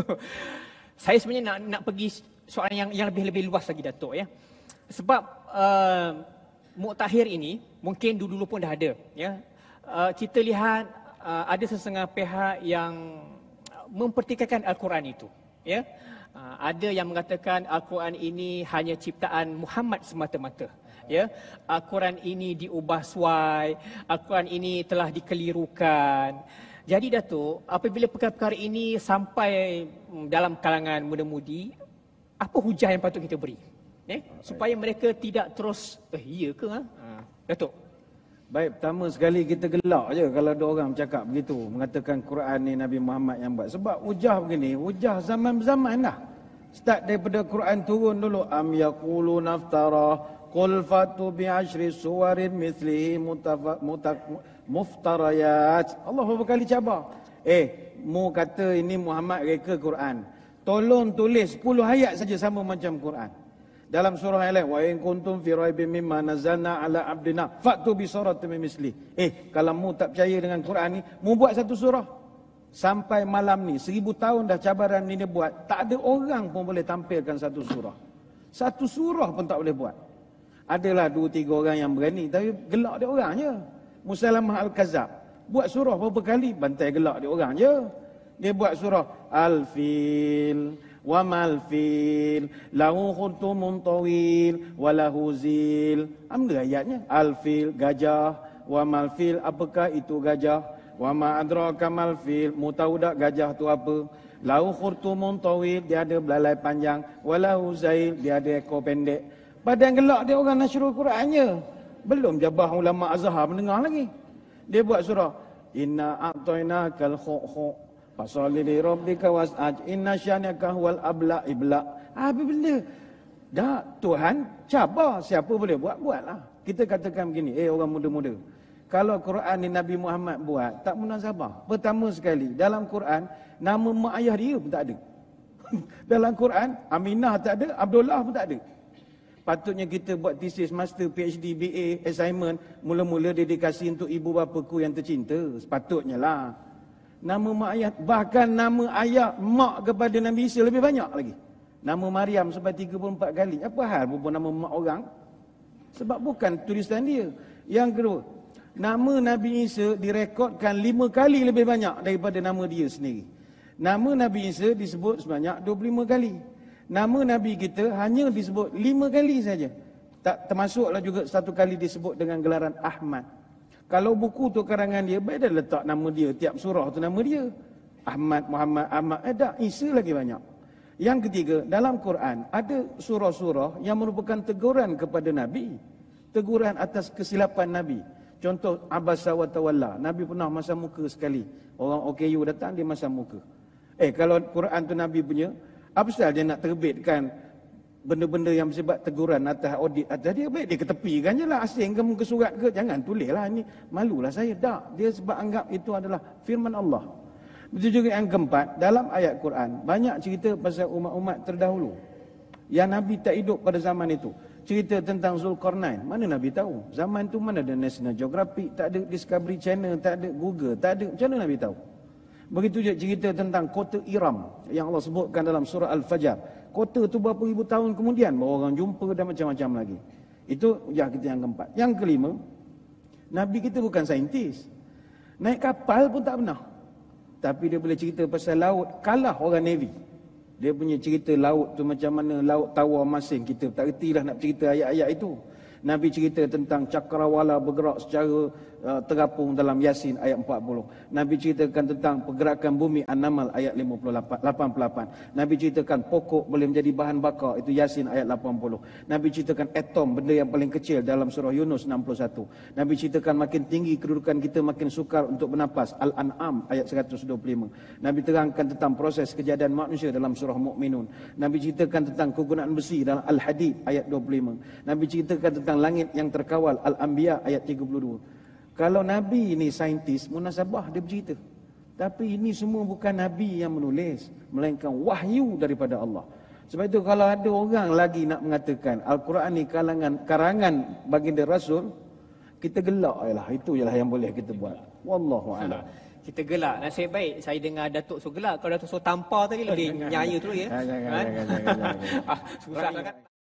saya sebenarnya nak nak pergi soalan yang yang lebih-lebih luas lagi Datuk ya. Sebab uh, muktahir ini mungkin dulu-dulu pun dah ada ya. Uh, kita lihat uh, ada sesetengah pihak yang mempertikaikan al-Quran itu ya. Uh, ada yang mengatakan al-Quran ini hanya ciptaan Muhammad semata-mata ya al-Quran ini diubah suai al-Quran ini telah dikelirukan jadi Datuk, apabila perkara-perkara ini sampai mm, dalam kalangan muda-mudi, apa hujah yang patut kita beri? Eh? Ah, supaya mereka tidak terus, eh iya ke? Ha? Ah. Datuk. Baik, pertama sekali kita gelak je kalau ada orang cakap begitu, mengatakan Quran ni Nabi Muhammad yang buat. Sebab hujah begini, hujah zaman-zaman dah. Start daripada Quran turun dulu. Am yakulu naftarah bi ashri بعشر سور مثله مفتريات الله berkali cabar eh mu kata ini Muhammad reka Quran tolong tulis 10 ayat saja sama macam Quran dalam surah lain wa in kuntum fi raibim mimma nazalna ala abdina fatu bi suratim mithli eh kalau mu tak percaya dengan Quran ni mu buat satu surah sampai malam ni seribu tahun dah cabaran ni dia buat tak ada orang pun boleh tampilkan satu surah satu surah pun tak boleh buat adalah dua tiga orang yang berani tapi gelak dia orang je Musalamah Al-Kazab buat surah beberapa kali bantai gelak dia orang je dia buat surah Al-Fil wa mal fil lahu khutumun tawil wa zil ambil ayatnya al fil gajah wa mal fil apakah itu gajah wa ma adraka fil mu gajah tu apa lahu khutumun muntawil dia ada belalai panjang wa lahu dia ada ekor pendek Badan gelak dia orang nasyurul Qur'annya. Belum jabah ulama' Azhar mendengar lagi. Dia buat surah. Inna a'toina kal khu' Pasal diri Rabbi kawas aj. Inna syani kahwal abla ibla. Apa ah, benda? Dah Tuhan cabar. Siapa boleh buat, buatlah. Kita katakan begini. Eh orang muda-muda. Kalau Quran ni Nabi Muhammad buat, tak munasabah. Pertama sekali, dalam Quran, nama mak ayah dia pun tak ada. dalam Quran, Aminah tak ada, Abdullah pun tak ada. Patutnya kita buat thesis master, PhD, BA, assignment, mula-mula dedikasi untuk ibu bapa ku yang tercinta. Sepatutnya lah. Nama mak ayah, bahkan nama ayah mak kepada Nabi Isa lebih banyak lagi. Nama Maryam sampai 34 kali. Apa hal pun nama mak orang? Sebab bukan tulisan dia. Yang kedua, nama Nabi Isa direkodkan 5 kali lebih banyak daripada nama dia sendiri. Nama Nabi Isa disebut sebanyak 25 kali nama Nabi kita hanya disebut lima kali saja. Tak termasuklah juga satu kali disebut dengan gelaran Ahmad. Kalau buku tu karangan dia, baik dia letak nama dia, tiap surah tu nama dia. Ahmad, Muhammad, Ahmad, eh tak, Isa lagi banyak. Yang ketiga, dalam Quran ada surah-surah yang merupakan teguran kepada Nabi. Teguran atas kesilapan Nabi. Contoh Abasa wa Nabi pernah masam muka sekali. Orang OKU datang, dia masam muka. Eh, kalau Quran tu Nabi punya, apa sebab dia nak terbitkan benda-benda yang bersebab teguran atas audit atas dia baik dia ketepikan je lah asing ke muka surat ke jangan tulis lah ni malu lah saya tak dia sebab anggap itu adalah firman Allah itu juga yang keempat dalam ayat Quran banyak cerita pasal umat-umat terdahulu yang Nabi tak hidup pada zaman itu cerita tentang Zulkarnain mana Nabi tahu zaman tu mana ada National Geographic tak ada Discovery Channel tak ada Google tak ada macam mana Nabi tahu Begitu juga cerita tentang kota Iram yang Allah sebutkan dalam surah Al-Fajr. Kota itu berapa ribu tahun kemudian baru orang jumpa dan macam-macam lagi. Itu ujah kita yang keempat. Yang kelima, Nabi kita bukan saintis. Naik kapal pun tak pernah. Tapi dia boleh cerita pasal laut, kalah orang Navy. Dia punya cerita laut tu macam mana, laut tawar masing. Kita tak reti lah nak cerita ayat-ayat itu. Nabi cerita tentang cakrawala bergerak secara uh, terapung dalam Yasin ayat 40. Nabi ceritakan tentang pergerakan bumi An-Namal ayat 58, 88. Nabi ceritakan pokok boleh menjadi bahan bakar itu Yasin ayat 80. Nabi ceritakan atom benda yang paling kecil dalam surah Yunus 61. Nabi ceritakan makin tinggi kedudukan kita makin sukar untuk bernafas Al-An'am ayat 125. Nabi terangkan tentang proses kejadian manusia dalam surah Mukminun. Nabi ceritakan tentang kegunaan besi dalam Al-Hadid ayat 25. Nabi ceritakan tentang bintang langit yang terkawal Al-Anbiya ayat 32. Kalau Nabi ni saintis, munasabah dia bercerita. Tapi ini semua bukan Nabi yang menulis. Melainkan wahyu daripada Allah. Sebab itu kalau ada orang lagi nak mengatakan Al-Quran ni kalangan, karangan baginda Rasul, kita gelak ialah. Itu ialah yang boleh kita buat. Wallahu'ala. Kita gelak. Nasib baik saya dengar Datuk Sogelak. Kalau Datuk So tampar tadi lebih nyaya terus ya. Jangan, jangan, ha? jangan. Ah,